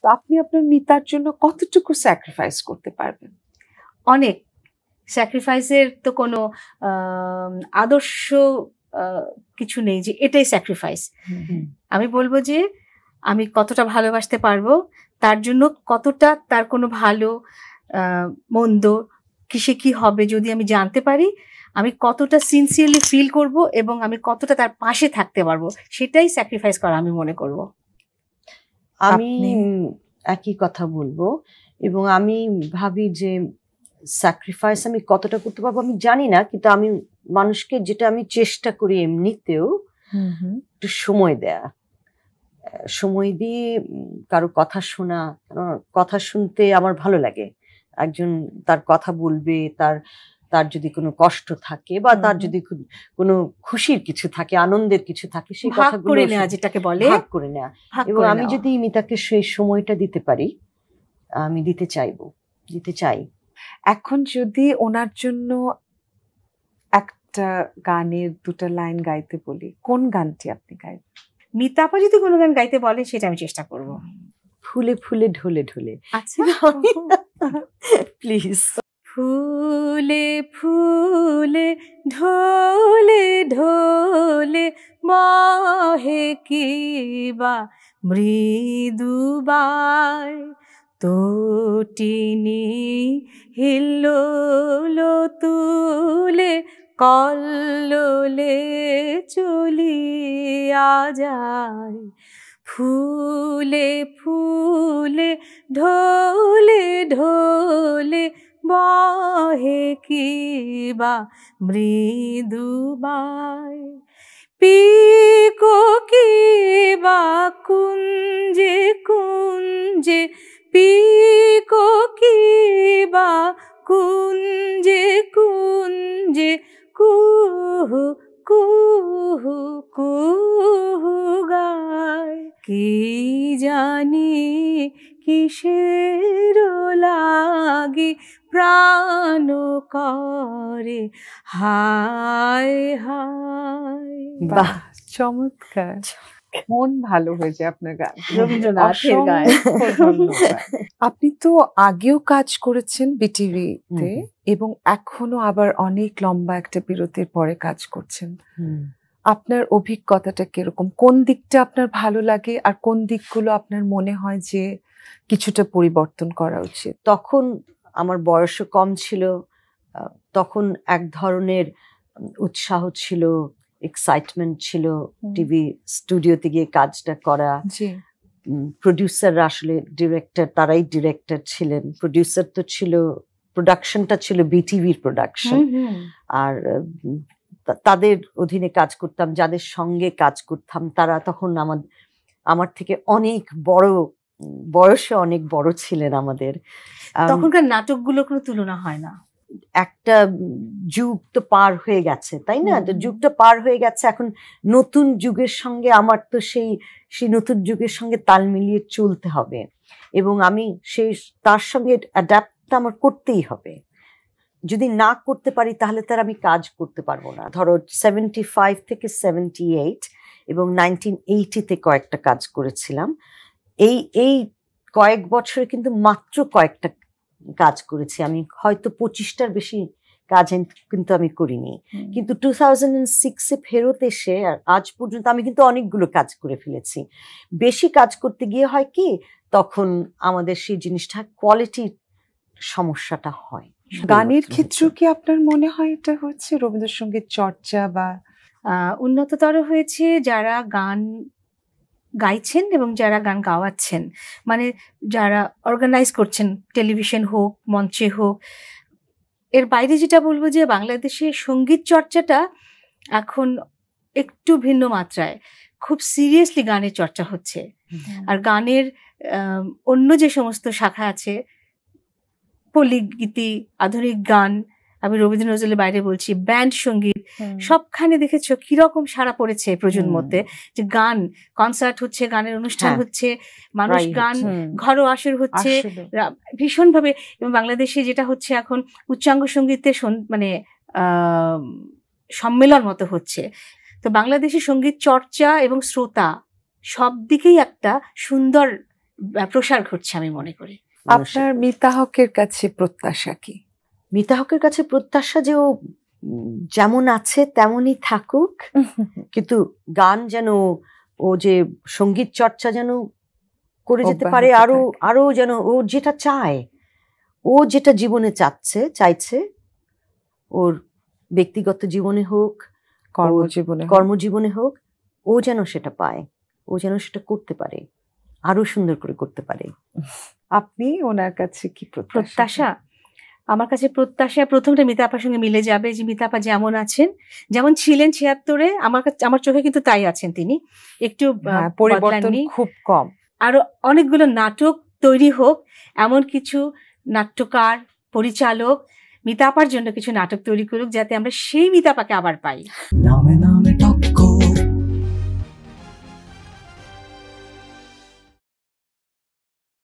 তো আপনি আপনার মিতার জন্য কতটুকু স্যাক্রিফাইস করতে পারবেন অনেক স্যাক্রিফাইসের তো কোনো আদর্শ কিছু নেই যে এটাই স্যাক্রিফাইস আমি বলবো যে আমি কতটা ভালোবাসতে পারবো তার জন্য কতটা তার কোনো ভালো মন্দ কিসে কি হবে যদি আমি জানতে পারি আমি কতটা সিনসিয়ারলি ফিল করব এবং আমি কতটা তার পাশে থাকতে পারবো সেটাই স্যাক্রিফাইস করা আমি মনে করব আমি একই কথা বলবো এবং আমি ভাবি যে স্যাক্রিফাইস আমি কতটা করতে পারবো আমি জানি না কিন্তু আমি মানুষকে যেটা আমি চেষ্টা করি এমনিতেও একটু সময় দেয়া সময় দিয়ে কারো কথা শোনা কথা শুনতে আমার ভালো লাগে একজন তার কথা বলবে তার তার যদি কোনো কষ্ট থাকে বা তার যদি কোনো খুশির কিছু থাকে আনন্দের কিছু থাকে সেই কথাগুলো করে নেওয়া যেটাকে বলে করে নেওয়া এবং আমি যদি মিতাকে সেই সময়টা দিতে পারি আমি দিতে চাইব দিতে চাই এখন যদি ওনার জন্য একটা গানের দুটা লাইন গাইতে বলি কোন গানটি আপনি গাইবেন মিতাপা যদি কোনো গান গাইতে বলে সেটা আমি চেষ্টা করব ফুলে ফুলে ঢোলে ঢোলে আচ্ছা প্লিজ ফুলে ফুলে ঢোলে ঢোলে মহে কিবা মৃদুবার তটিনি হিলো তুলে কললে চলিয়া যায় ফুলে ফুলে ঢোলে ঢোলে বহে কিবা মৃদু বায় পিকো কিবা কুঞ্জে কুঞ্জে পিকো কিবা কুঞ্জে কুঞ্জে কুহু কুহু কুহু গায় কি জানি কিসের লাগে প্রাণ করে হায় হায় বাহ চমৎকার মন ভালো আপনার গান রবীন্দ্রনাথের গান আপনি তো আগেও কাজ করেছেন বিটিভিতে এবং এখনো আবার অনেক লম্বা একটা বিরতির পরে কাজ করছেন আপনার অভিজ্ঞতাটা কিরকম কোন দিকটা আপনার ভালো লাগে আর কোন দিকগুলো আপনার মনে হয় যে কিছুটা পরিবর্তন করা উচিত তখন আমার বয়সও কম ছিল তখন এক ধরনের উৎসাহ ছিল এক্সাইটমেন্ট ছিল টিভি স্টুডিওতে গিয়ে কাজটা করা প্রডিউসাররা আসলে ডিরেক্টর তারাই ডিরেক্টর ছিলেন প্রডিউসার তো ছিল প্রোডাকশনটা ছিল বিটিভির প্রোডাকশন আর তাদের অধীনে কাজ করতাম যাদের সঙ্গে কাজ করতাম তারা তখন আমার আমার থেকে অনেক বড় বয়সে অনেক বড় ছিলেন আমাদের তখনকার নাটকগুলো কোনো তুলনা হয় না একটা যুগ তো পার হয়ে গেছে তাই না তো যুগটা পার হয়ে গেছে এখন নতুন যুগের সঙ্গে আমার তো সেই সেই নতুন যুগের সঙ্গে তাল মিলিয়ে চলতে হবে এবং আমি সেই তার সঙ্গে অ্যাডাপ্ট আমার করতেই হবে যদি না করতে পারি তাহলে তার আমি কাজ করতে পারবো না ধরো সেভেন্টি ফাইভ থেকে সেভেন্টি এইট এবং নাইনটিন এইটিতে কয়েকটা কাজ করেছিলাম এই এই কয়েক বছরে কিন্তু মাত্র কয়েকটা কাজ করেছি আমি হয়তো পঁচিশটার বেশি কাজ কিন্তু আমি করিনি কিন্তু টু থাউজেন্ড সিক্সে ফেরত এসে আর আজ পর্যন্ত আমি কিন্তু অনেকগুলো কাজ করে ফেলেছি বেশি কাজ করতে গিয়ে হয় কি তখন আমাদের সেই জিনিসটা কোয়ালিটির সমস্যাটা হয় গানের ক্ষেত্রে কি আপনার মনে হয় এটা হচ্ছে রবীন্দ্রসঙ্গীত চর্চা বা উন্নততর হয়েছে যারা গান গাইছেন এবং যারা গান গাওয়াচ্ছেন মানে যারা অর্গানাইজ করছেন টেলিভিশন হোক মঞ্চে হোক এর বাইরে যেটা বলবো যে বাংলাদেশে সঙ্গীত চর্চাটা এখন একটু ভিন্ন মাত্রায় খুব সিরিয়াসলি গানের চর্চা হচ্ছে আর গানের অন্য যে সমস্ত শাখা আছে পল্লীগীতি আধুনিক গান আমি রবীন্দ্র নজরুলের বাইরে বলছি ব্যান্ড সঙ্গীত সবখানে দেখেছো কিরকম সারা পড়েছে প্রজন্মতে যে গান কনসার্ট হচ্ছে গানের অনুষ্ঠান হ্যাঁ। হচ্ছে মানুষ গান ঘরোয়া আসর হচ্ছে ভীষণভাবে বাংলাদেশে যেটা হচ্ছে এখন উচ্চাঙ্গ সঙ্গীতের মানে সম্মেলন মতো হচ্ছে তো বাংলাদেশি সঙ্গীত চর্চা এবং শ্রোতা সব দিকেই একটা সুন্দর প্রসার ঘটছে আমি মনে করি আপনার মিতা হকের কাছে প্রত্যাশা কি মিতাহকের কাছে প্রত্যাশা যে ও যেমন আছে তেমনই থাকুক কিন্তু গান যেন ও যে সঙ্গীত চর্চা যেন করে যেতে পারে আরো আরো যেন ও যেটা চায় ও যেটা জীবনে চাচ্ছে চাইছে ওর ব্যক্তিগত জীবনে হোক কর্মজীবনে কর্মজীবনে হোক ও যেন সেটা পায় ও যেন সেটা করতে পারে আরো সুন্দর করে করতে পারে আপনি ওনার কাছে কি প্রত্যাশা আমার কাছে প্রত্যাশা প্রথমটা মিতাপার সঙ্গে মিলে যাবে যে মিতাপা যেমন আছেন যেমন ছিলেন ছিয়াত্তরে আমার কাছে আমার চোখে কিন্তু তাই আছেন তিনি একটু হ্যাঁ, পরিবর্তন খুব কম আরো অনেকগুলো নাটক তৈরি হোক এমন কিছু নাট্যকার পরিচালক মিতাপার জন্য কিছু নাটক তৈরি করুক যাতে আমরা সেই মিতাপাকে আবার পাই